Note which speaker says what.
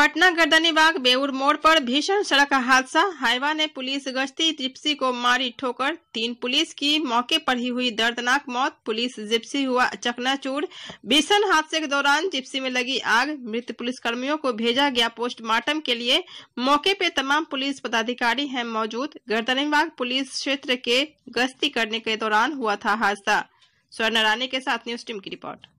Speaker 1: पटना गर्दनीबाग बेउर मोड़ पर भीषण सड़क हादसा हाईवा ने पुलिस गश्ती जिप्सी को मारी ठोकर तीन पुलिस की मौके पर ही हुई दर्दनाक मौत पुलिस जिप्सी हुआ चकनाचूर भीषण हादसे के दौरान जिप्सी में लगी आग मृत पुलिस कर्मियों को भेजा गया पोस्टमार्टम के लिए मौके पे तमाम पुलिस पदाधिकारी हैं मौजूद गर्दनीबाग पुलिस क्षेत्र के गश्ती करने के दौरान हुआ था हादसा स्वर्ण रानी के साथ न्यूज टीम की रिपोर्ट